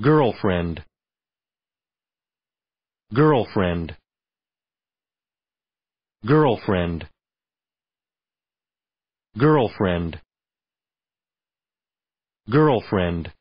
girlfriend girlfriend girlfriend girlfriend girlfriend